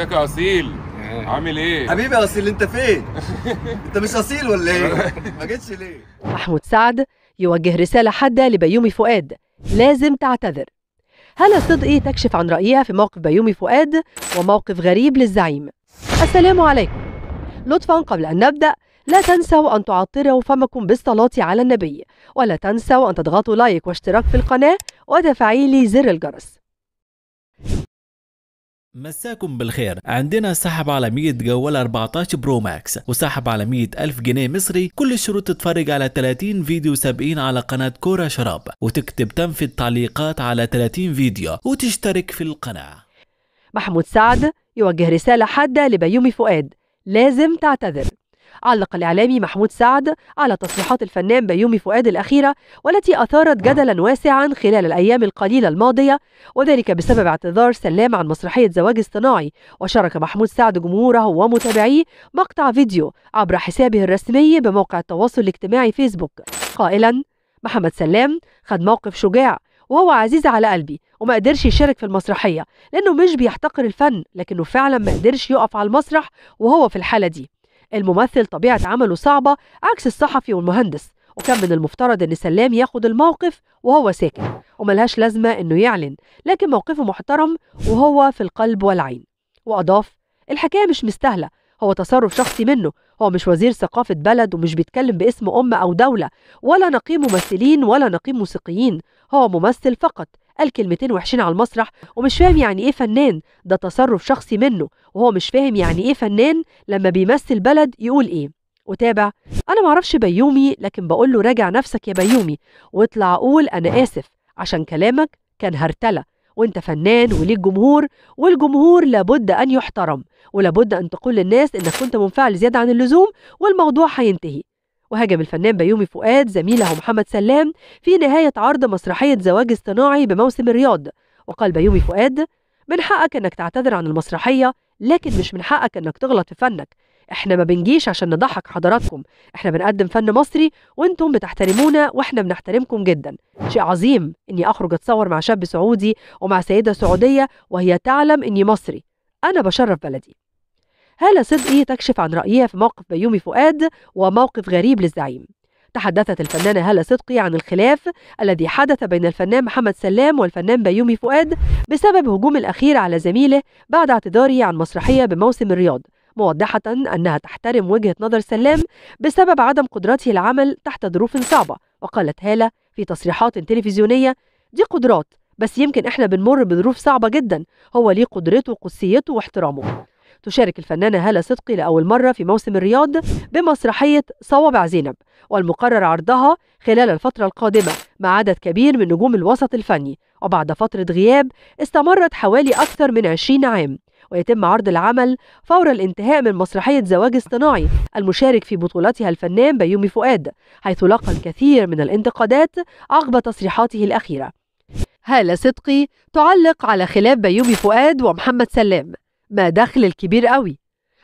ازيك يا اصيل آه. عامل ايه حبيبي يا اصيل انت فين انت مش اصيل ولا ايه ما جيتش ليه محمود سعد يوجه رساله حاده لبيومي فؤاد لازم تعتذر هلا صدقي تكشف عن رايها في موقف بيومي فؤاد وموقف غريب للزعيم السلام عليكم لطفا قبل ان نبدا لا تنسوا أن تعطروا فمكم بالصلاة على النبي ولا تنسوا أن تضغطوا لايك واشتراك في القناة وتفعيل زر الجرس مساكم بالخير عندنا سحب على 100 جوال 14 برو ماكس وسحب على 100 ألف جنيه مصري كل الشروط تتفرج على 30 فيديو سابقين على قناة كورة شراب وتكتب تم في التعليقات على 30 فيديو وتشترك في القناة محمود سعد يوجه رسالة حادة لبيومي فؤاد لازم تعتذر علق الإعلامي محمود سعد على تصريحات الفنان بيومي فؤاد الأخيرة والتي أثارت جدلا واسعا خلال الأيام القليلة الماضية وذلك بسبب اعتذار سلام عن مسرحية زواج اصطناعي وشارك محمود سعد جمهوره ومتابعيه مقطع فيديو عبر حسابه الرسمي بموقع التواصل الاجتماعي فيسبوك قائلا محمد سلام خد موقف شجاع وهو عزيز على قلبي وما قدرش يشارك في المسرحية لأنه مش بيحتقر الفن لكنه فعلا ما قدرش يقف على المسرح وهو في الحالة دي الممثل طبيعة عمله صعبة عكس الصحفي والمهندس وكان من المفترض ان سلام ياخد الموقف وهو ساكت وملهاش لازمة انه يعلن لكن موقفه محترم وهو في القلب والعين واضاف الحكاية مش مستاهلة هو تصرف شخصي منه هو مش وزير ثقافة بلد ومش بيتكلم باسم أمة أو دولة ولا نقيب ممثلين ولا نقيب موسيقيين هو ممثل فقط قال كلمتين وحشين على المسرح ومش فاهم يعني ايه فنان ده تصرف شخصي منه وهو مش فاهم يعني ايه فنان لما بيمثل بلد يقول ايه وتابع انا معرفش بيومي لكن بقول له راجع نفسك يا بيومي واطلع قول انا اسف عشان كلامك كان هرتله وانت فنان وليك جمهور والجمهور لابد ان يحترم ولابد ان تقول للناس انك كنت منفعل زياده عن اللزوم والموضوع هينتهي وهاجم الفنان بيومي فؤاد زميله محمد سلام في نهاية عرض مسرحية زواج اصطناعي بموسم الرياض وقال بيومي فؤاد من حقك انك تعتذر عن المسرحية لكن مش من حقك انك تغلط في فنك احنا ما بنجيش عشان نضحك حضراتكم احنا بنقدم فن مصري وانتم بتحترمونا واحنا بنحترمكم جدا شيء عظيم اني اخرج اتصور مع شاب سعودي ومع سيدة سعودية وهي تعلم اني مصري انا بشرف بلدي هالة صدقي تكشف عن رأيها في موقف بيومي فؤاد وموقف غريب للزعيم تحدثت الفنانة هالة صدقي عن الخلاف الذي حدث بين الفنان محمد سلام والفنان بيومي فؤاد بسبب هجوم الأخير على زميله بعد اعتذاره عن مسرحية بموسم الرياض موضحة أنها تحترم وجهة نظر سلام بسبب عدم قدرته العمل تحت ظروف صعبة وقالت هالة في تصريحات تلفزيونية دي قدرات بس يمكن احنا بنمر بظروف صعبة جدا هو ليه قدرته وقدسيته واحترامه تشارك الفنانة هالة صدقي لأول مرة في موسم الرياض بمسرحية صوابع زينب والمقرر عرضها خلال الفترة القادمة مع عدد كبير من نجوم الوسط الفني وبعد فترة غياب استمرت حوالي أكثر من 20 عام ويتم عرض العمل فور الانتهاء من مسرحية زواج اصطناعي المشارك في بطولتها الفنان بيومي فؤاد حيث لقى الكثير من الانتقادات عقب تصريحاته الأخيرة هالة صدقي تعلق على خلاف بيومي فؤاد ومحمد سلام ما دخل الكبير قوي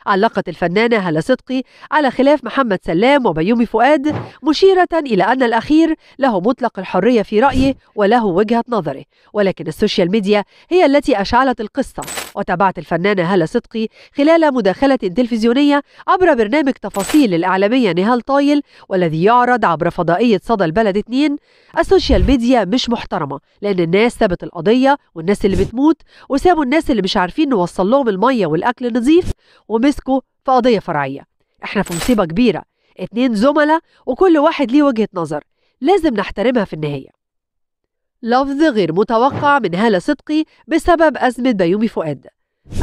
علقت الفنانة هلا صدقي على خلاف محمد سلام وبيومي فؤاد مشيرة إلى أن الأخير له مطلق الحرية في رأيه وله وجهة نظره ولكن السوشيال ميديا هي التي أشعلت القصة وتابعت الفنانة هلا صدقي خلال مداخلة تلفزيونية عبر برنامج تفاصيل الإعلامية نهال طايل والذي يعرض عبر فضائية صدى البلد 2 السوشيال ميديا مش محترمة لأن الناس سابت القضية والناس اللي بتموت وسابوا الناس اللي مش عارفين نوصل لهم المية والأكل نظيف ومس مسكوا في قضيه فرعيه احنا في مصيبه كبيره اتنين زملاء وكل واحد ليه وجهه نظر لازم نحترمها في النهايه لفظ غير متوقع من هالة صدقي بسبب أزمة بيومي فؤاد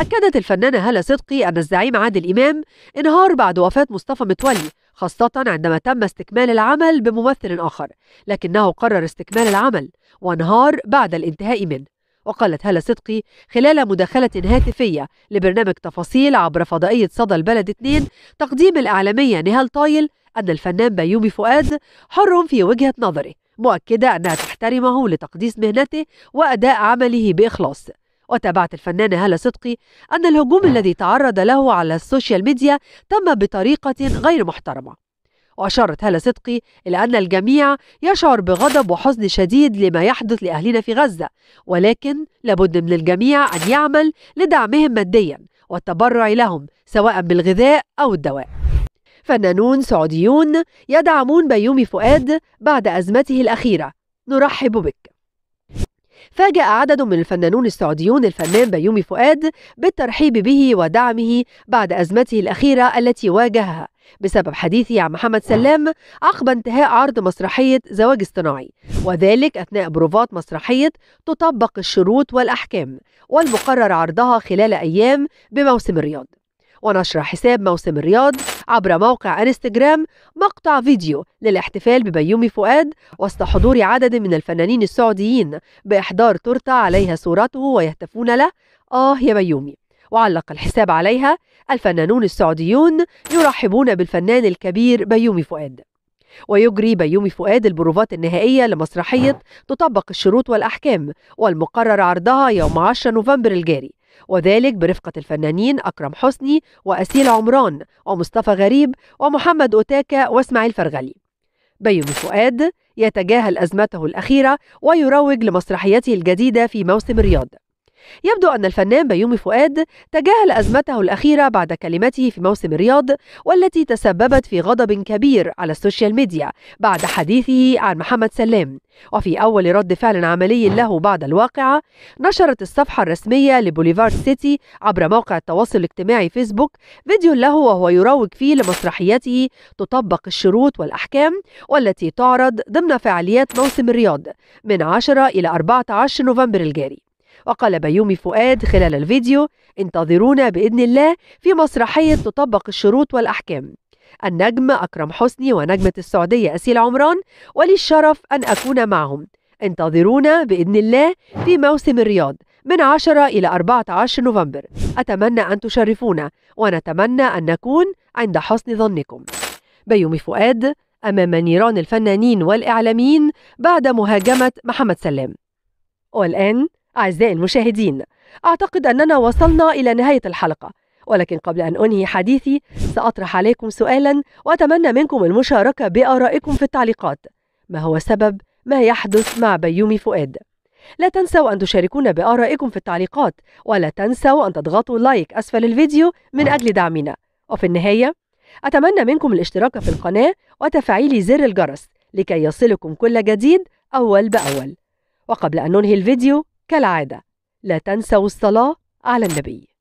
أكدت الفنانة هالة صدقي أن الزعيم عادل إمام انهار بعد وفاة مصطفى متولي خاصة عندما تم استكمال العمل بممثل آخر لكنه قرر استكمال العمل وانهار بعد الانتهاء منه وقالت هالة صدقي خلال مداخلة هاتفية لبرنامج تفاصيل عبر فضائية صدى البلد 2 تقديم الإعلامية نهال طايل أن الفنان بيومي فؤاد حر في وجهة نظره مؤكدة أنها تحترمه لتقديس مهنته وأداء عمله بإخلاص وتابعت الفنانة هالة صدقي أن الهجوم نعم. الذي تعرض له على السوشيال ميديا تم بطريقة غير محترمة وأشارت هالة صدقي إلى أن الجميع يشعر بغضب وحزن شديد لما يحدث لأهلنا في غزة ولكن لابد من الجميع أن يعمل لدعمهم ماديا والتبرع لهم سواء بالغذاء أو الدواء فنانون سعوديون يدعمون بيومي فؤاد بعد أزمته الأخيرة نرحب بك فاجأ عدد من الفنانون السعوديون الفنان بيومي فؤاد بالترحيب به ودعمه بعد أزمته الأخيرة التي واجهها بسبب حديثه عن محمد سلام عقب انتهاء عرض مسرحية زواج اصطناعي وذلك أثناء بروفات مسرحية تطبق الشروط والأحكام والمقرر عرضها خلال أيام بموسم الرياض ونشر حساب موسم الرياض عبر موقع انستجرام مقطع فيديو للاحتفال ببيومي فؤاد وسط حضور عدد من الفنانين السعوديين بإحضار تورتة عليها صورته ويهتفون له آه يا بيومي وعلق الحساب عليها الفنانون السعوديون يرحبون بالفنان الكبير بيومي فؤاد ويجري بيومي فؤاد البروفات النهائية لمسرحية تطبق الشروط والأحكام والمقرر عرضها يوم 10 نوفمبر الجاري وذلك برفقة الفنانين أكرم حسني وأسيل عمران ومصطفى غريب ومحمد أوتاكا وإسماعيل فرغلي بيومي فؤاد يتجاهل أزمته الأخيرة ويروج لمسرحيته الجديدة في موسم الرياض يبدو أن الفنان بيومي فؤاد تجاهل أزمته الأخيرة بعد كلمته في موسم الرياض والتي تسببت في غضب كبير على السوشيال ميديا بعد حديثه عن محمد سلام وفي أول رد فعل عملي له بعد الواقعة نشرت الصفحة الرسمية لبوليفارد سيتي عبر موقع التواصل الاجتماعي فيسبوك فيديو له وهو يروج فيه لمسرحيته تطبق الشروط والأحكام والتي تعرض ضمن فعاليات موسم الرياض من 10 إلى 14 نوفمبر الجاري وقال بيومي فؤاد خلال الفيديو انتظرونا بإذن الله في مسرحية تطبق الشروط والأحكام النجم أكرم حسني ونجمة السعودية أسيل عمران ولي الشرف أن أكون معهم انتظرونا بإذن الله في موسم الرياض من 10 إلى 14 نوفمبر أتمنى أن تشرفونا ونتمنى أن نكون عند حسن ظنكم بيومي فؤاد أمام نيران الفنانين والإعلاميين بعد مهاجمة محمد سلام والآن أعزائي المشاهدين أعتقد أننا وصلنا إلى نهاية الحلقة ولكن قبل أن أنهي حديثي سأطرح عليكم سؤالا وأتمنى منكم المشاركة بآرائكم في التعليقات ما هو سبب ما يحدث مع بيومي فؤاد؟ لا تنسوا أن تشاركونا بآرائكم في التعليقات ولا تنسوا أن تضغطوا لايك أسفل الفيديو من أجل دعمنا وفي النهاية أتمنى منكم الاشتراك في القناة وتفعيل زر الجرس لكي يصلكم كل جديد أول بأول وقبل أن ننهي الفيديو كالعادة لا تنسوا الصلاة على النبي